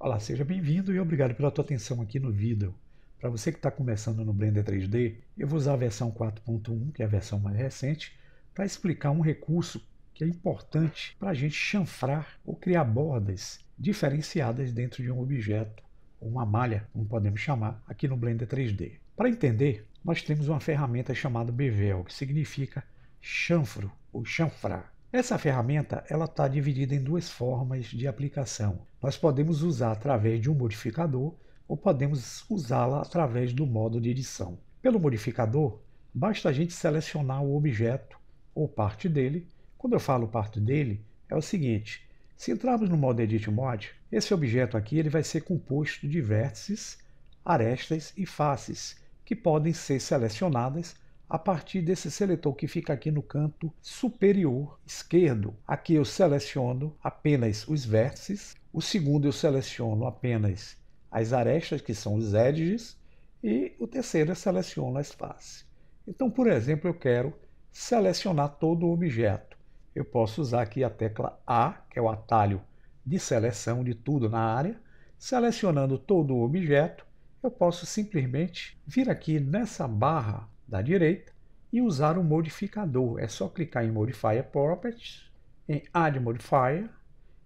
Olá, seja bem-vindo e obrigado pela tua atenção aqui no vídeo. Para você que está começando no Blender 3D, eu vou usar a versão 4.1, que é a versão mais recente, para explicar um recurso que é importante para a gente chanfrar ou criar bordas diferenciadas dentro de um objeto, ou uma malha, como podemos chamar, aqui no Blender 3D. Para entender, nós temos uma ferramenta chamada Bevel, que significa chanfro ou chanfrar. Essa ferramenta ela está dividida em duas formas de aplicação. Nós podemos usar através de um modificador ou podemos usá-la através do modo de edição. Pelo modificador, basta a gente selecionar o objeto ou parte dele. Quando eu falo parte dele, é o seguinte: se entrarmos no modo Edit Mode, esse objeto aqui ele vai ser composto de vértices, arestas e faces que podem ser selecionadas a partir desse seletor que fica aqui no canto superior esquerdo. Aqui eu seleciono apenas os vértices, o segundo eu seleciono apenas as arestas, que são os edges, e o terceiro eu seleciono as faces. Então, por exemplo, eu quero selecionar todo o objeto. Eu posso usar aqui a tecla A, que é o atalho de seleção de tudo na área. Selecionando todo o objeto, eu posso simplesmente vir aqui nessa barra da direita e usar o modificador. É só clicar em Modifier Properties, em Add Modifier,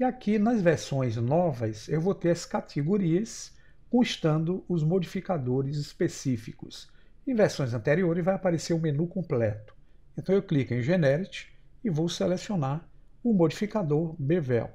e aqui nas versões novas eu vou ter as categorias constando os modificadores específicos. Em versões anteriores vai aparecer o menu completo. Então eu clico em Generic e vou selecionar o modificador Bevel.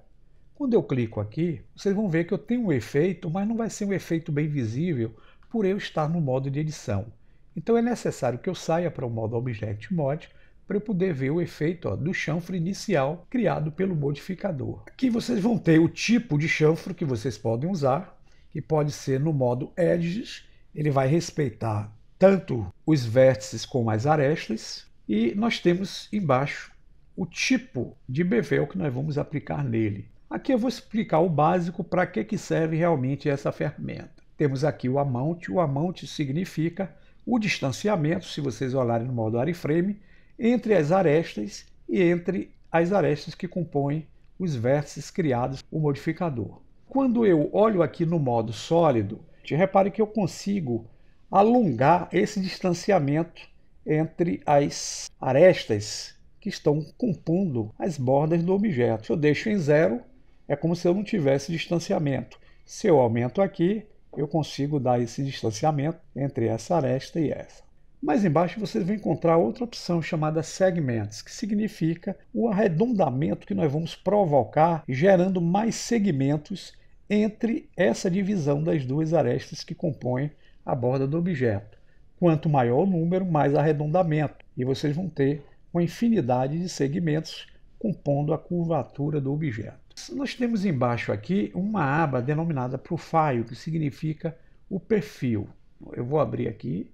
Quando eu clico aqui, vocês vão ver que eu tenho um efeito, mas não vai ser um efeito bem visível por eu estar no modo de edição. Então é necessário que eu saia para o modo Object Mod para eu poder ver o efeito ó, do chanfro inicial criado pelo modificador. Aqui vocês vão ter o tipo de chanfro que vocês podem usar, que pode ser no modo Edges, ele vai respeitar tanto os vértices como as arestas, e nós temos embaixo o tipo de bevel é que nós vamos aplicar nele. Aqui eu vou explicar o básico para que, que serve realmente essa ferramenta. Temos aqui o amount, o amount significa o distanciamento, se vocês olharem no modo Ariframe, entre as arestas e entre as arestas que compõem os vértices criados o modificador. Quando eu olho aqui no modo sólido, repare que eu consigo alongar esse distanciamento entre as arestas que estão compondo as bordas do objeto. Se eu deixo em zero, é como se eu não tivesse distanciamento. Se eu aumento aqui, eu consigo dar esse distanciamento entre essa aresta e essa. Mais embaixo vocês vão encontrar outra opção chamada segmentos, que significa o arredondamento que nós vamos provocar gerando mais segmentos entre essa divisão das duas arestas que compõem a borda do objeto. Quanto maior o número, mais arredondamento, e vocês vão ter uma infinidade de segmentos compondo a curvatura do objeto. Nós temos embaixo aqui uma aba denominada Profile, que significa o perfil. Eu vou abrir aqui.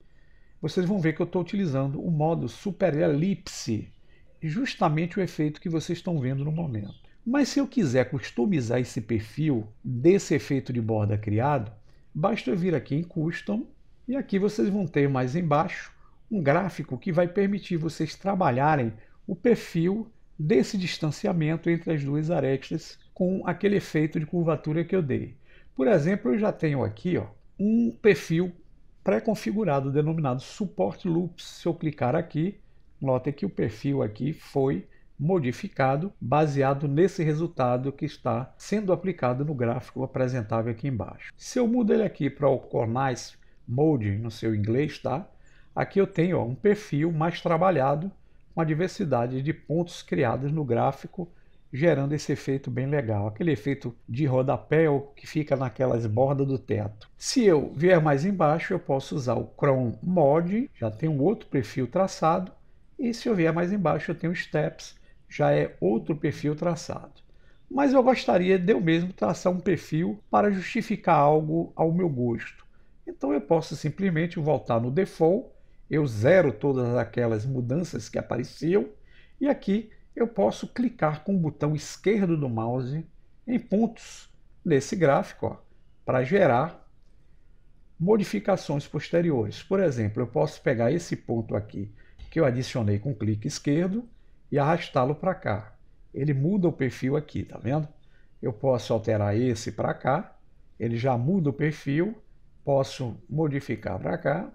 Vocês vão ver que eu estou utilizando o modo Super Elipse, justamente o efeito que vocês estão vendo no momento. Mas se eu quiser customizar esse perfil desse efeito de borda criado, basta eu vir aqui em Custom e aqui vocês vão ter mais embaixo um gráfico que vai permitir vocês trabalharem o perfil desse distanciamento entre as duas arestas com aquele efeito de curvatura que eu dei. Por exemplo, eu já tenho aqui ó, um perfil pré-configurado denominado Support Loops. Se eu clicar aqui, note que o perfil aqui foi modificado baseado nesse resultado que está sendo aplicado no gráfico apresentável aqui embaixo. Se eu mudo ele aqui para o Cornice Mode no seu inglês, tá? Aqui eu tenho ó, um perfil mais trabalhado uma diversidade de pontos criados no gráfico, gerando esse efeito bem legal, aquele efeito de rodapé que fica naquelas bordas do teto. Se eu vier mais embaixo, eu posso usar o Chrome Mod, já tem um outro perfil traçado, e se eu vier mais embaixo, eu tenho Steps, já é outro perfil traçado mas eu gostaria de eu mesmo traçar um perfil para justificar algo ao meu gosto. Então eu posso simplesmente voltar no default eu zero todas aquelas mudanças que apareciam e aqui eu posso clicar com o botão esquerdo do mouse em pontos nesse gráfico para gerar modificações posteriores. Por exemplo, eu posso pegar esse ponto aqui que eu adicionei com o clique esquerdo e arrastá-lo para cá. Ele muda o perfil aqui, tá vendo? Eu posso alterar esse para cá, ele já muda o perfil, posso modificar para cá,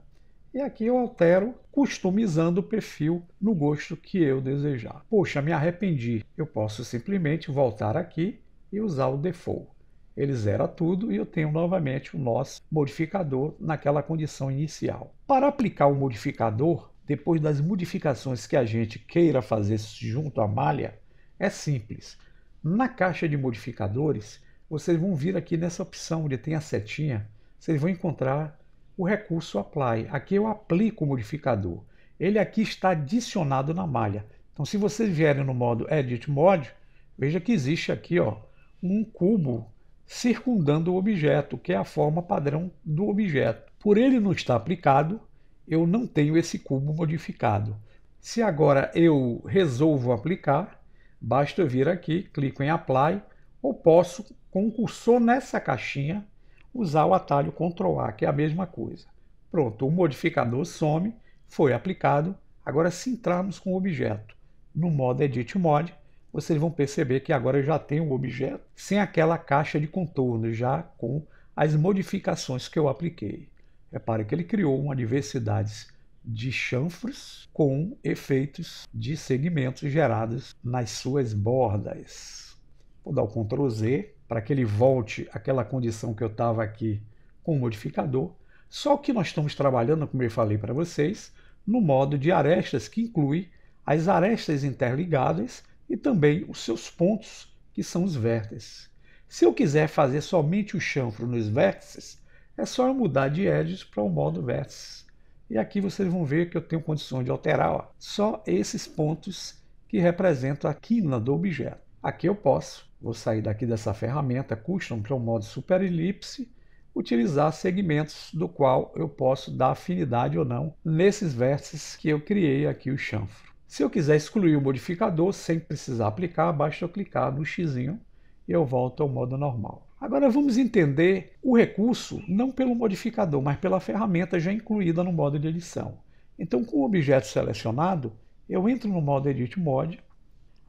e aqui eu altero customizando o perfil no gosto que eu desejar. Poxa, me arrependi. Eu posso simplesmente voltar aqui e usar o default. Ele zera tudo e eu tenho novamente o nosso modificador naquela condição inicial. Para aplicar o modificador, depois das modificações que a gente queira fazer junto à malha, é simples. Na caixa de modificadores, vocês vão vir aqui nessa opção onde tem a setinha, vocês vão encontrar o recurso apply. Aqui eu aplico o modificador. Ele aqui está adicionado na malha. Então, se vocês vierem no modo Edit Mod, veja que existe aqui ó, um cubo circundando o objeto, que é a forma padrão do objeto. Por ele não estar aplicado, eu não tenho esse cubo modificado. Se agora eu resolvo aplicar, basta vir aqui, clico em Apply, ou posso, com o cursor nessa caixinha, usar o atalho Ctrl A, que é a mesma coisa. Pronto, o modificador some, foi aplicado. Agora, se entrarmos com o objeto no modo Edit Mode, vocês vão perceber que agora já tem um objeto sem aquela caixa de contorno, já com as modificações que eu apliquei. Repare que ele criou uma diversidade de chanfros com efeitos de segmentos gerados nas suas bordas. Vou dar o Ctrl Z para que ele volte àquela condição que eu estava aqui com o modificador. Só que nós estamos trabalhando, como eu falei para vocês, no modo de arestas, que inclui as arestas interligadas e também os seus pontos, que são os vértices. Se eu quiser fazer somente o chanfro nos vértices, é só eu mudar de edges para o modo vértices. E aqui vocês vão ver que eu tenho condições de alterar ó, só esses pontos que representam a quina do objeto. Aqui eu posso, vou sair daqui dessa ferramenta Custom para o é modo Super Elipse, utilizar segmentos do qual eu posso dar afinidade ou não nesses vértices que eu criei aqui o chanfro. Se eu quiser excluir o modificador sem precisar aplicar, basta eu clicar no x e eu volto ao modo normal. Agora vamos entender o recurso não pelo modificador, mas pela ferramenta já incluída no modo de edição. Então, com o objeto selecionado, eu entro no modo Edit Mode,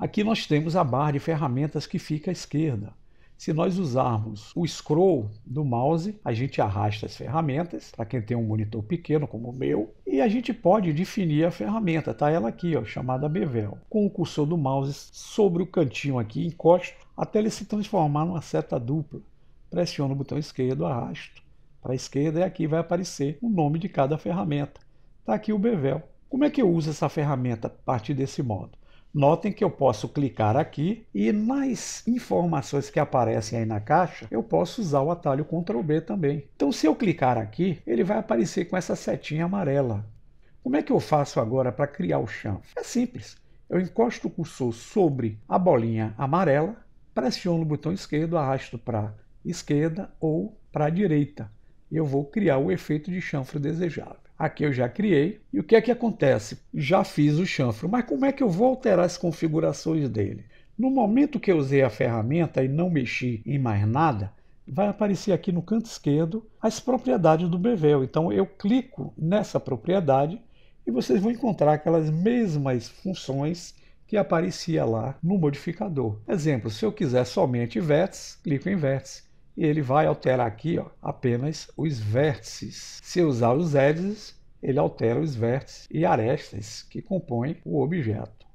Aqui nós temos a barra de ferramentas que fica à esquerda. Se nós usarmos o scroll do mouse, a gente arrasta as ferramentas, para quem tem um monitor pequeno como o meu, e a gente pode definir a ferramenta, está ela aqui, ó, chamada Bevel. Com o cursor do mouse sobre o cantinho aqui, encosto, até ele se transformar numa seta dupla. Pressiono o botão esquerdo, arrasto para a esquerda e é aqui vai aparecer o nome de cada ferramenta. Está aqui o Bevel. Como é que eu uso essa ferramenta a partir desse modo? Notem que eu posso clicar aqui e nas informações que aparecem aí na caixa, eu posso usar o atalho Ctrl B também. Então se eu clicar aqui, ele vai aparecer com essa setinha amarela. Como é que eu faço agora para criar o chanfro? É simples. Eu encosto o cursor sobre a bolinha amarela, pressiono o botão esquerdo, arrasto para esquerda ou para a direita. Eu vou criar o efeito de chanfro desejado. Aqui eu já criei. E o que é que acontece? Já fiz o chanfro, mas como é que eu vou alterar as configurações dele? No momento que eu usei a ferramenta e não mexi em mais nada, vai aparecer aqui no canto esquerdo as propriedades do Bevel. Então eu clico nessa propriedade e vocês vão encontrar aquelas mesmas funções que aparecia lá no modificador. Exemplo, se eu quiser somente vértice, clico em vértice e ele vai alterar aqui ó, apenas os vértices. Se usar os hélices, ele altera os vértices e arestas que compõem o objeto.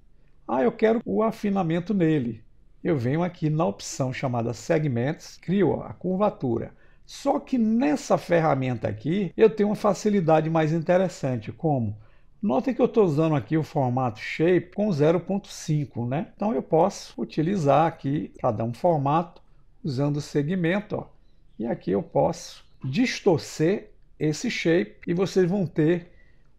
Ah, eu quero o afinamento nele. Eu venho aqui na opção chamada Segments, crio ó, a curvatura. Só que nessa ferramenta aqui eu tenho uma facilidade mais interessante, como Notem que eu estou usando aqui o formato shape com 0.5, né? Então eu posso utilizar aqui para dar um formato usando o segmento. Ó. E aqui eu posso distorcer esse shape e vocês vão ter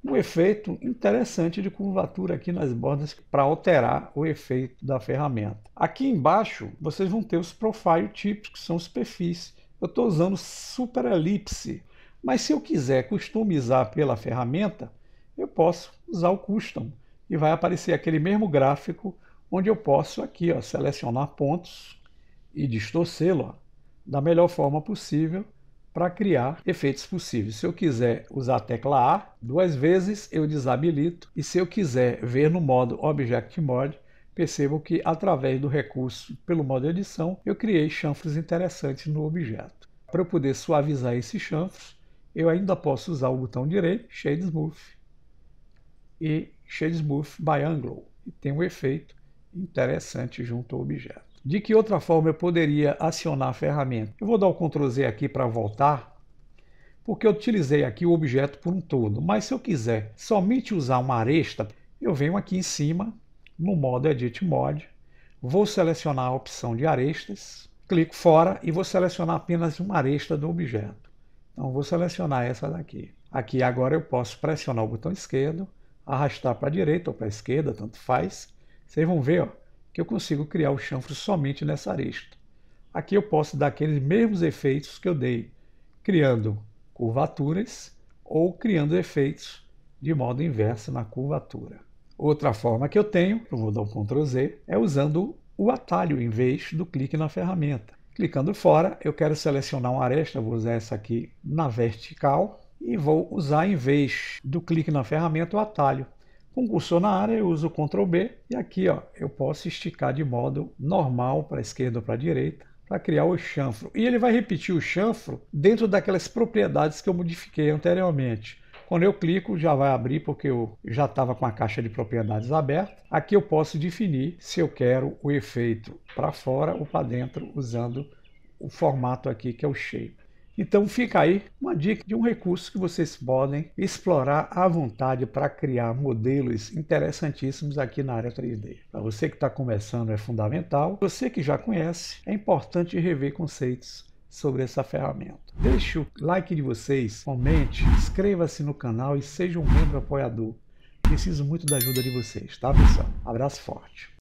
um efeito interessante de curvatura aqui nas bordas para alterar o efeito da ferramenta. Aqui embaixo vocês vão ter os profile tips, que são os perfis. Eu estou usando super elipse, mas se eu quiser customizar pela ferramenta, eu posso usar o custom e vai aparecer aquele mesmo gráfico onde eu posso aqui ó, selecionar pontos e distorcê-lo da melhor forma possível para criar efeitos possíveis. Se eu quiser usar a tecla A duas vezes, eu desabilito. E se eu quiser ver no modo Object Mode, percebo que através do recurso pelo modo edição, eu criei chanfros interessantes no objeto. Para eu poder suavizar esses chanfros, eu ainda posso usar o botão direito, Shade Smooth, e Shade Smooth by Angle. E tem um efeito interessante junto ao objeto. De que outra forma eu poderia acionar a ferramenta? Eu vou dar o Ctrl Z aqui para voltar, porque eu utilizei aqui o objeto por um todo. Mas se eu quiser somente usar uma aresta, eu venho aqui em cima, no modo Edit Mode, vou selecionar a opção de arestas, clico fora e vou selecionar apenas uma aresta do objeto. Então vou selecionar essa daqui. Aqui agora eu posso pressionar o botão esquerdo, arrastar para a direita ou para a esquerda, tanto faz. Vocês vão ver, ó, que eu consigo criar o chanfro somente nessa aresta. Aqui eu posso dar aqueles mesmos efeitos que eu dei, criando curvaturas ou criando efeitos de modo inverso na curvatura. Outra forma que eu tenho, eu vou dar um Ctrl Z, é usando o atalho em vez do clique na ferramenta. Clicando fora, eu quero selecionar uma aresta, vou usar essa aqui na vertical e vou usar em vez do clique na ferramenta o atalho cursor na área, eu uso Ctrl B e aqui ó, eu posso esticar de modo normal para a esquerda ou para a direita para criar o chanfro. E ele vai repetir o chanfro dentro daquelas propriedades que eu modifiquei anteriormente. Quando eu clico, já vai abrir porque eu já estava com a caixa de propriedades aberta. Aqui eu posso definir se eu quero o efeito para fora ou para dentro usando o formato aqui que é o shape. Então fica aí uma dica de um recurso que vocês podem explorar à vontade para criar modelos interessantíssimos aqui na área 3D. Para você que está começando é fundamental, você que já conhece, é importante rever conceitos sobre essa ferramenta. Deixe o like de vocês, comente, inscreva-se no canal e seja um membro apoiador. Preciso muito da ajuda de vocês, tá pessoal? Abraço forte!